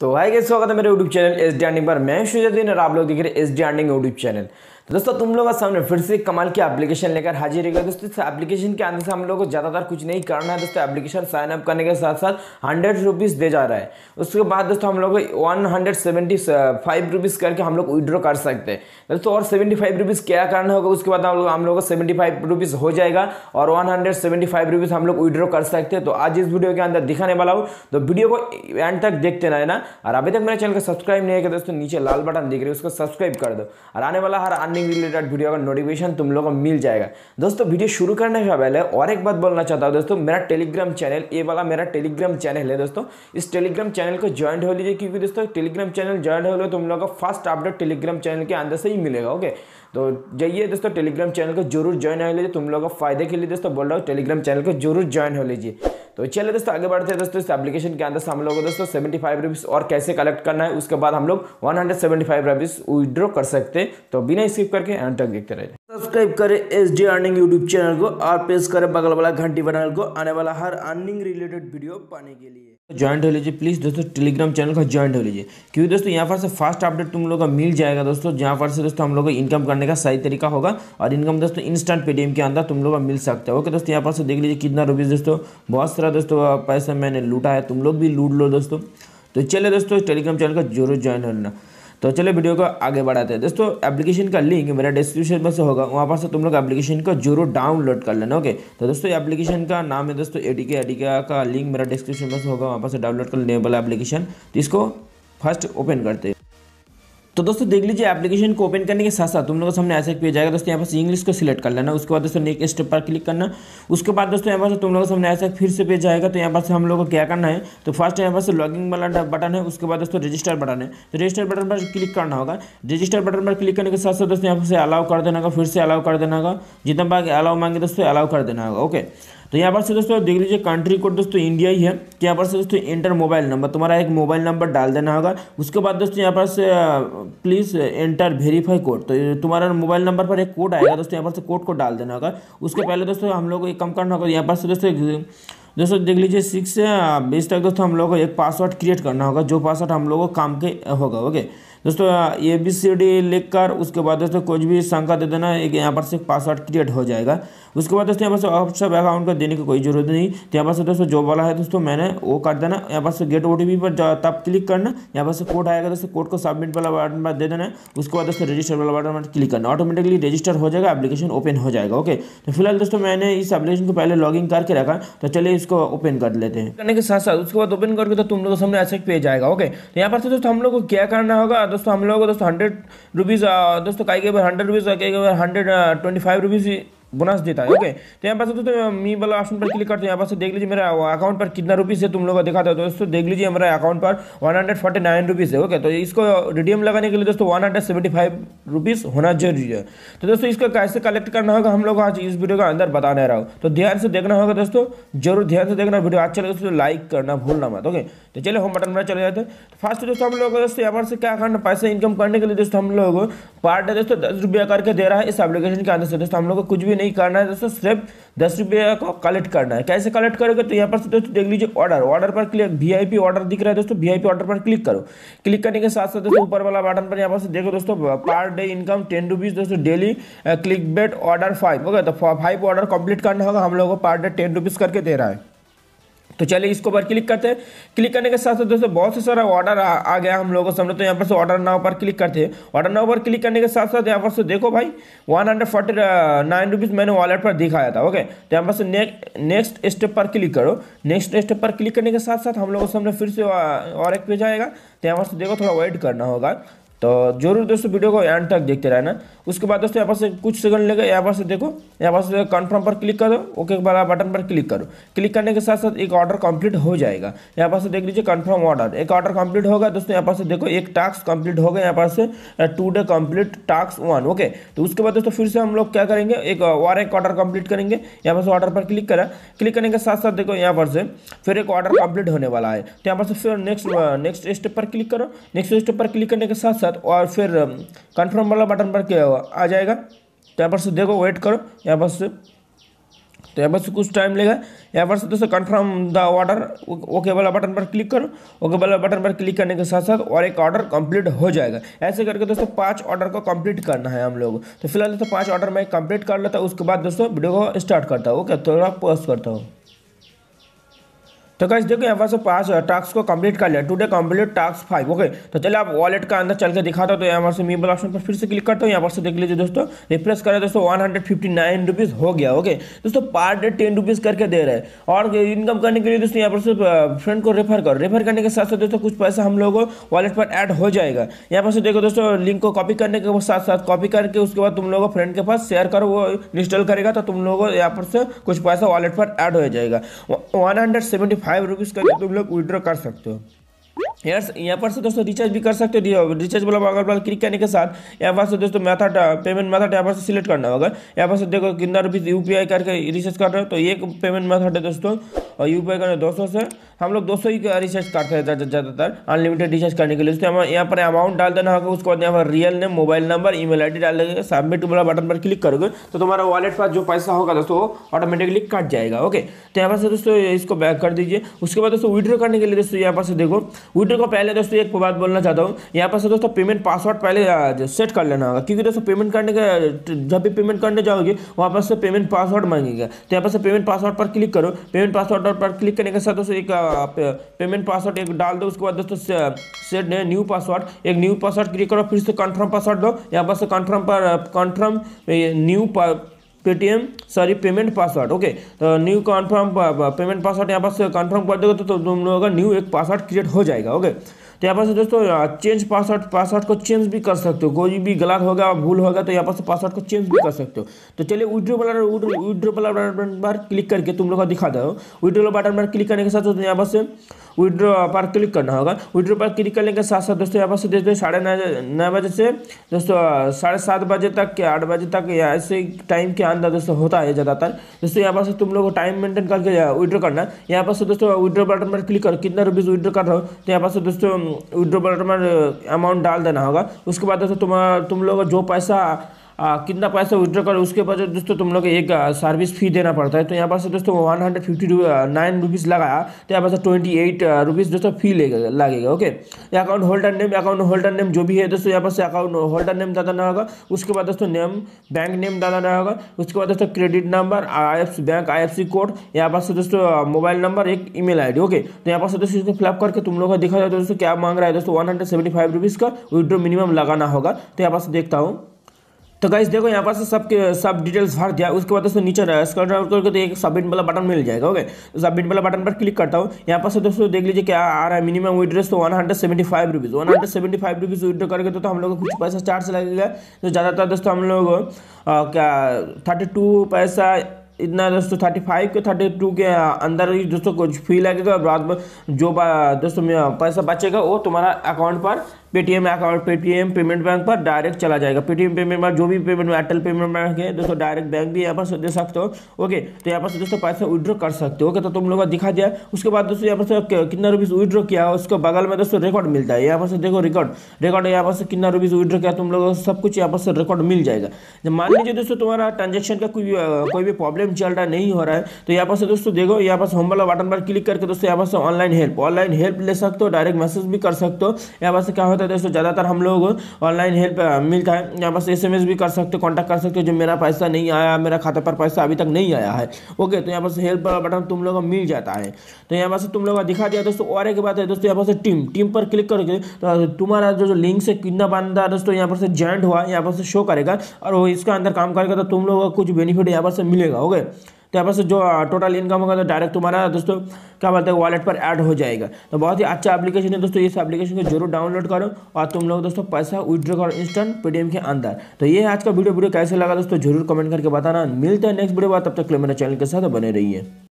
तो हाय के स्वागत है मेरे YouTube channel S D earning पर मैं शुजादीन और आप लोग देख रहे हैं S D earning YouTube channel तो दोस्तों तुम लोगों के सामने फिर से कमाल की एप्लीकेशन लेकर हाजिर है दोस्तों इस एप्लीकेशन के अंदर से हम लोगों को ज़्यादातर कुछ नहीं करना है दोस्तों एप्लीकेशन साइन अप करने के साथ साथ हंड्रेड रुपीज़ दे जा रहा है उसके बाद दोस्तों हम लोग one hundred seventy five rupees करके हम लोग विड्रॉ कर सकते हैं दोस्तों और सेवेंटी फाइव रुपीज़ क्या करना होगा उसके बाद हम लोग हम लोग को सेवेंटी फाइव रुपीज़ हो जाएगा और one hundred seventy five rupees हम लोग विड्रॉ कर सकते हैं तो आज इस वीडियो के अंदर दिखाने वाला हूँ तो वीडियो को एंड तक देखते रहना और अभी तक मेरे चैनल को सब्सक्राइब नहीं है दोस्तों नीचे लाल बटन दिख रही है उसको सब्सक्राइब कर दो और आने वाला हर अर्निंग रिलेटेड वीडियो का नोटिफिकेशन तुम लोगों को मिल जाएगा दोस्तों वीडियो शुरू करने से पहले और एक बात बोलना चाहता हूँ दोस्तों मेरा टेलीग्राम चैनल ये वाला मेरा टेलीग्राम चैनल है दोस्तों इस टेलीग्राम चैनल को ज्वाइन हो लीजिए क्योंकि दोस्तों टेलीग्राम चैनल ज्वाइन हो लो तो तुम लोग का फर्स्ट अपडेट टेलीग्राम चैनल के अंदर से ही मिलेगा ओके तो जाइए दोस्तों टेलीग्राम चैनल को जरूर ज्वाइन हो लीजिए तुम लोगों को फायदे के लिए दोस्तों बोल रहा हूँ टेलीग्राम चैनल को जरूर ज्वाइन हो लीजिए तो चलिए दोस्तों आगे बढ़ते हैं दोस्तों इस एप्लीकेशन के अंदर से हम लोग को दोस्तों सेवेंटी फाइव रुपीज़ और कैसे कलेक्ट करना है उसके बाद हम लोग one hundred seventy five rupees withdraw कर सकते हैं तो बिना स्किप करके एंड तक देखते रहे सब्सक्राइब करें S D earning YouTube channel को और प्रेस करें बगल वाला घंटी बनाने को आने वाला हर अर्निंग रिलेटेड वीडियो पाने के लिए ज्वाइंट तो हो लीजिए प्लीज़ दोस्तों टेलीग्राम चैनल का ज्वाइंट हो लीजिए क्योंकि दोस्तों यहाँ पर से फास्ट अपडेट तुम लोगों का मिल जाएगा दोस्तों जहाँ पर से दोस्तों हम लोग को इनकम करने का सही तरीका होगा और इनकम दोस्तों इंस्टेंट पेटीएम के अंदर तुम लोग का मिल सकता है ओके दोस्तों यहाँ पर से देख लीजिए कितना रुपीज़ दोस्तों बहुत सारा दोस्तों पैसा मैंने लूटा है तुम लोग भी लूट लो दोस्तों तो चले दोस्तों टेलीग्राम चैनल का जरूर ज्वाइन हो लेना तो चलो वीडियो को आगे बढ़ाते हैं दोस्तों एप्लीकेशन का लिंक मेरा डिस्क्रिप्शन में से होगा वहाँ पर से तुम लोग एप्लीकेशन को जरूर डाउनलोड कर लेना ओके तो दोस्तों एप्लीकेशन का नाम है दोस्तों एडिका एडिका का लिंक मेरा डिस्क्रिप्शन में से होगा वहाँ पर से डाउनलोड कर लेने वाला एप्लीकेशन तो इसको फर्स्ट ओपन करते हैं तो दोस्तों देख लीजिए एप्लीकेशन को ओपन करने के साथ साथ तुम लोगों के सामने ऐसा पेज आएगा दोस्तों यहाँ पर इंग्लिश को सिलेक्ट कर लेना उसके बाद दोस्तों नेक्स्ट स्टेप पर क्लिक करना उसके बाद दोस्तों यहाँ पर तुम लोगों के सामने ऐसा फिर से पेज आएगा तो यहाँ पर हम लोगों को क्या करना है तो फर्स्ट यहाँ पर लॉगिन वाला बटन है उसके बाद दोस्तों रजिस्टर बटन है तो रजिस्टर बटन पर क्लिक करना होगा रजिस्टर बटन पर क्लिक करने के साथ साथ दोस्तों यहाँ पर अलाउ कर देना होगा फिर से अलाउ कर देना होगा जितना बार अलाउ मांगे दोस्तों अलाउ कर देना होगा ओके तो यहाँ पर से दोस्तों देख लीजिए कंट्री कोड दोस्तों इंडिया ही है तो यहाँ पर से दोस्तों एंटर मोबाइल नंबर तुम्हारा एक मोबाइल नंबर डाल देना होगा उसके बाद दोस्तों यहाँ पर से प्लीज़ एंटर वेरीफाई कोड तो तुम्हारा मोबाइल नंबर पर एक कोड आएगा दोस्तों यहाँ पर से कोड को डाल देना होगा उसके पहले दोस्तों हम लोग को एक कम करना होगा यहाँ पर से दोस्तों दोस्तों देख लीजिए सिक्स से बीस तक दोस्तों हम लोग को एक पासवर्ड क्रिएट करना होगा जो पासवर्ड हम लोग को काम के होगा ओके दोस्तों ए बी सी डी लिख कर उसके बाद दोस्तों कुछ भी शंका दे देना एक यहाँ पर से पासवर्ड क्रिएट हो जाएगा उसके बाद दोस्तों यहाँ पर से अकाउंट का देने की कोई जरूरत नहीं तो यहाँ पर से दोस्तों जो वाला है दोस्तों मैंने वो कर देना यहाँ पर से गेट ओ पर तब क्लिक करना यहाँ पर से कोड आएगा दोस्तों कोड को सबमिट वाला बटन पर दे देना उसके बाद दोस्तों रजिस्टर वाला बटन पर क्लिक करना ऑटोमेटिकली रजिस्टर हो जाएगा एप्लीकेशन ओपन हो जाएगा ओके तो फिलहाल दोस्तों मैंने इस एप्लीकेशन को पहले इन करके रखा तो चलिए इसको ओपन कर लेते हैं करने के साथ साथ उसके बाद ओपन करके तो तुम लोग सामने ऐसे पेज आएगा ओके तो यहाँ पर से दोस्तों हम लोग को क्या करना होगा दोस्तों हम लोगों को दोस्तों हंड्रेड रुपीज़ दोस्तों कई कई बार हंड्रेड रुपीज़ कई कई बार hundred twenty five rupees bonus देता है ओके तो यहाँ पास दोस्तों मी वाला ऑप्शन पर क्लिक करते हैं यहाँ पास देख लीजिए मेरा अकाउंट पर कितना रुपीज़ है तुम लोग का दिखाता है तो दोस्तों देख लीजिए हमारा अकाउंट पर one hundred forty nine rupees है ओके तो इसको रिडीम लगाने के लिए दोस्तों one hundred seventy five rupees होना जरूरी है तो दोस्तों इसको कैसे कलेक्ट करना होगा हम लोग आज इस वीडियो के अंदर बता नहीं रहा हूँ तो ध्यान से देखना होगा दोस्तों जरूर ध्यान से देखना वीडियो अच्छा लगे तो दोस्तों लाइक करना भूलना मत ओके तो चलिए होम बटन पर चले जाते हैं फर्स्ट तो दोस्तों हम लोग दोस्तों यहाँ पर से क्या करना पैसे इनकम करने के लिए दोस्तों हम लोग पार्ट डे दोस्तों दस रुपया करके दे रहा है इस एप्लीकेशन के अंदर से दोस्तों हम लोग को कुछ भी नहीं करना है दोस्तों सिर्फ दस रुपया को कलेक्ट करना है कैसे कलेक्ट करोगे तो यहाँ पर से दोस्तों देख लीजिए ऑर्डर ऑर्डर पर क्लिक वी ऑर्डर दिख रहा है दोस्तों वी ऑर्डर पर क्लिक करो क्लिक करने के साथ साथ दोस्तों ऊपर वाला बटन पर यहाँ पर से देखो दोस्तों per day income ten rupees दोस्तों daily click bet order five okay तो फाइव ऑर्डर कंप्लीट करना होगा हम लोगों को पर डे टेन रुपीज़ करके दे रहा है तो चलिए इसको पर क्लिक करते हैं क्लिक करने के साथ साथ दोस्तों बहुत से सारा ऑर्डर आ, आ गया हम लोगों सामने तो यहाँ पर से ऑर्डर नाव पर क्लिक करते हैं ऑर्डर नाव पर क्लिक करने के साथ साथ यहाँ पर से देखो भाई one hundred forty nine rupees मैंने वॉलेट पर दिखाया था ओके तो यहाँ पर से ने, नेक्स्ट स्टेप पर क्लिक करो नेक्स्ट स्टेप पर क्लिक करने के साथ साथ हम लोगों सामने फिर से और एक पेज आएगा तो यहाँ पर से देखो थोड़ा वेट करना होगा तो जरूर दोस्तों वीडियो को एंड तक देखते रहना उसके बाद दोस्तों यहाँ पर से कुछ सेकंड लेगा यहाँ पर से देखो यहाँ पर से कन्फर्म पर क्लिक करो ओके वाला बटन पर क्लिक करो क्लिक करने के साथ साथ एक ऑर्डर कंप्लीट हो जाएगा यहाँ पर से देख लीजिए कन्फर्म ऑर्डर एक ऑर्डर कंप्लीट होगा दोस्तों यहाँ पर से देखो एक टास्क कंप्लीट होगा यहाँ पर से today complete task one okay तो उसके बाद दोस्तों फिर से हम लोग क्या करेंगे एक uh, और एक ऑर्डर कंप्लीट करेंगे यहाँ पर से ऑर्डर पर क्लिक करा क्लिक करने के साथ साथ देखो यहाँ पर से फिर एक ऑर्डर कम्प्लीट होने वाला है तो यहाँ पर से फिर नेक्स्ट नेक्स्ट स्टेप पर क्लिक करो नेक्स्ट स्टेप पर क्लिक करने के साथ साथ साथ और फिर कन्फर्म वाला बटन पर क्या आ जाएगा तो यहाँ पर से देखो वेट करो यहाँ पर से तो यहाँ पर से कुछ टाइम लेगा यहाँ पर से दोस्तों कन्फर्म द ऑर्डर ओके वाला बटन पर क्लिक करो ओके वाला बटन पर क्लिक करने के साथ साथ और एक ऑर्डर कंप्लीट हो जाएगा ऐसे करके दोस्तों पांच ऑर्डर को कंप्लीट करना है हम लोग तो फिलहाल दोस्तों पांच ऑर्डर मैं कंप्लीट कर लेता हूँ उसके बाद दोस्तों वीडियो को स्टार्ट करता हूँ ओके थोड़ा पॉज करता हूँ तो कैसे देखो यहाँ पर पास टास्क uh, को कंप्लीट कर लिया today complete task five okay तो चलिए आप वॉलेट का अंदर चल के दिखाता हूँ तो यहाँ से मीबल ऑप्शन पर फिर से क्लिक करता हूँ यहाँ से देख लीजिए दोस्तों रिफ्रेश करें दोस्तों one hundred fifty nine rupees हो गया ओके दोस्तों पर डे टेन रुपीज़ करके दे रहे हैं और इनकम करने के लिए दोस्तों यहाँ पर से फ्रेंड uh, को रेफर करो रेफर करने के साथ साथ दोस्तों कुछ पैसा हम लोगों को वॉलेट पर ऐड हो जाएगा यहाँ पर से देखो दोस्तों लिंक को कॉपी करने के साथ साथ कॉपी करके उसके बाद तुम लोगों को फ्रेंड के पास शेयर करो वो इंस्टॉल करेगा तो तुम लोगों को यहाँ पर से कुछ पैसा वॉलेट पर ऐड हो जाएगा one hundred five five rupees करके तुम लोग विड्रॉ कर सकते हो यहाँ यहाँ पर से दोस्तों रिचार्ज भी कर सकते हो रिचार्ज वाला अगर बार क्लिक करने के साथ यहाँ पर से दोस्तों मेथड पेमेंट मेथड यहाँ पर से सिलेक्ट करना होगा यहाँ पर से देखो कितना रुपीज़ यू करके रिचार्ज कर रहे हो तो एक पेमेंट मेथड है दोस्तों और यू पी आई दो दोस्तों से हम लोग दोस्तों ही रिचार्ज करते हैं ज़्यादातर अनलिमिटेड रिचार्ज करने के लिए दोस्तों हमारे यहाँ पर अमाउंट डाल देना होगा उसके बाद यहाँ पर real name mobile number email I D डाल देंगे सबमिट वाला बटन पर क्लिक करोगे तो तुम्हारा वॉलेट पर जो पैसा होगा दोस्तों वो ऑटोमेटिकली कट जाएगा ओके तो यहाँ पर से दोस्तों इसको बैक कर दीजिए उसके बाद दोस्तों विड्रो करने के लिए दोस्तों यहाँ पर से देखो एंट्री को पहले दोस्तों एक बात बोलना चाहता हूँ यहाँ पर से दोस्तों पेमेंट पासवर्ड पहले सेट कर लेना होगा क्योंकि दोस्तों पेमेंट करने के जब भी पेमेंट करने जाओगे वहाँ पर से पेमेंट पासवर्ड मांगेगा तो यहाँ पर से पेमेंट पासवर्ड पर क्लिक करो पेमेंट पासवर्ड पर क्लिक करने के साथ दोस्तों एक पेमेंट पासवर्ड एक डाल दो उसके बाद दोस्तों सेट न्यू पासवर्ड एक न्यू पासवर्ड क्लिक करो फिर से कन्फर्म पासवर्ड दो यहाँ पर से कन्फर्म पर confirm new Paytm sorry payment password okay तो न्यू कन्फर्म पेमेंट पासवर्ड यहाँ पास कन्फर्म कर देगा तो, तुम लोगों का न्यू एक पासवर्ड क्रिएट हो जाएगा ओके तो यहाँ पर दोस्तों चेंज पासवर्ड पासवर्ड को चेंज भी कर सकते हो कोई भी गलत होगा भूल होगा तो यहाँ पर पासवर्ड को चेंज भी कर सकते हो तो चलिए विड्रो वाला विड्रो वाला बटन पर क्लिक करके तुम लोग का दिखा दो विड्रो वाला बटन पर क्लिक करने के साथ यहाँ पास विड्रो पर क्लिक करना होगा विड्रो पर क्लिक करने के साथ साथ दोस्तों यहाँ पर से देखते साढ़े नौ बजे से दोस्तों साढ़े सात बजे तक या आठ बजे तक या ऐसे टाइम के अंदर दोस्तों होता है ज़्यादातर दोस्तों यहाँ पर से तुम लोग टाइम मेंटेन करके विड्रो करना यहाँ पर से दोस्तों विड्रो बटन पर क्लिक करो कितना रुपीज़ विड्रो कर रहे हो तो यहाँ पर से दोस्तों विड्रो बटन पर अमाउंट डाल देना होगा उसके बाद दोस्तों तुम लोग जो पैसा कितना पैसा विड्रॉ करो उसके बाद दोस्तों तुम लोग एक सर्विस फी देना पड़ता है तो यहाँ पर से दोस्तों one hundred fifty nine rupees लगाया तो यहाँ पर से ट्वेंटी एट रुपीज़ दोस्तों फी लेगा लगेगा ओके या account holder name account holder name जो भी है दोस्तों यहाँ पर से अकाउंट होल्डर नेम ना होगा उसके बाद दोस्तों नेम बैंक नेम ना होगा उसके बाद दोस्तों credit number I bank I code यहाँ पर से दोस्तों मोबाइल नंबर एक ई मेल ओके तो यहाँ पर से दोस्तों इसको फिलअप करके तुम लोगों को दिखा जाए दोस्तों क्या मांग रहा है दोस्तों one hundred seventy five rupees का विड्रो मिनिमम लगाना होगा तो यहाँ पास देखता हूँ तो गाइस देखो यहाँ पर से सब सब डिटेल्स भर दिया उसके बाद दोस्तों नीचे स्क्रॉल डाउन करके तो एक सबमिट वाला बटन मिल जाएगा ओके तो सबमिट वाला बटन पर क्लिक करता हूँ यहाँ पर दोस्तों देख लीजिए क्या आ रहा है मिनिमम विड्रेस तो one hundred seventy five rupees one hundred seventy five rupees withdraw करके तो, तो हम लोग को कुछ पैसा चार्ज लगेगा तो ज़्यादातर दोस्तों हम लोग क्या थर्टी टू पैसा इतना दोस्तों थर्टी फाइव के थर्टी टू के अंदर ही दोस्तों कुछ फी लगेगा और बाद में जो दोस्तों पैसा बचेगा वो तुम्हारा अकाउंट पर Paytm account Paytm payment bank पर डायरेक्ट चला जाएगा पेटीएम पेमेंट बैंक जो भी पेमेंट एयरटेल पेमेंट बैंक है दोस्तों डायरेक्ट बैंक भी यहाँ पर दे सकते हो ओके तो यहाँ पर दोस्तों पैसा विड्रॉ कर सकते हो ओके तो तुम लोगों को दिखा दिया उसके बाद दोस्तों यहाँ पर कितना रुपीज़ विड्रॉ किया उसके बगल में दोस्तों रिकॉर्ड मिलता है यहाँ पर देखो रिकॉर्ड रिकॉर्ड यहाँ पर कितना रुपीज़ विड्रॉ किया तुम लोग सब कुछ यहाँ पर रिकॉर्ड मिल जाएगा जब मान लीजिए दोस्तों तुम्हारा ट्रांजेक्शन का कोई कोई भी प्रॉब्लम चल रहा नहीं हो रहा है तो यहाँ पर दोस्तों देखो यहाँ पर होम वाला बटन पर क्लिक करके दोस्तों यहाँ पर ऑनलाइन हेल्प ऑनलाइन हेल्प ले सकते हो डायरेक्ट मैसेज भी कर सकते हो यहाँ पर क्या होता होता है दोस्तों ज़्यादातर हम लोग ऑनलाइन हेल्प मिलता है यहाँ बस एस भी कर सकते हो कॉन्टैक्ट कर सकते हो जो मेरा पैसा नहीं आया मेरा खाता पर पैसा अभी तक नहीं आया है ओके तो यहाँ पर हेल्प बटन तुम लोग को मिल जाता है तो यहाँ पर तुम लोग का दिखा दिया दोस्तों और एक बात है दोस्तों यहाँ पर टीम टीम पर क्लिक करके तो तुम्हारा जो लिंक से कितना बनता है दोस्तों यहाँ पर से जॉइंट हुआ यहाँ पर से शो करेगा और वो इसका अंदर काम करेगा तो तुम लोग को कुछ बेनिफिट यहाँ पर से मिलेगा ओके तो यहाँ पर जो टोटल इनकम होगा तो डायरेक्ट तुम्हारा दोस्तों क्या बोलते हैं वॉलेट पर ऐड हो जाएगा तो बहुत ही अच्छा एप्लीकेशन है दोस्तों इस एप्लीकेशन को जरूर डाउनलोड करो और तुम लोग दोस्तों पैसा विदड्रॉ करो इंस्टेंट पेटीएम के अंदर तो ये आज का वीडियो वीडियो कैसे लगा दोस्तों जरूर कमेंट करके बताना मिलते हैं नेक्स्ट वीडियो बाद तब तक मेरे चैनल के साथ बने रही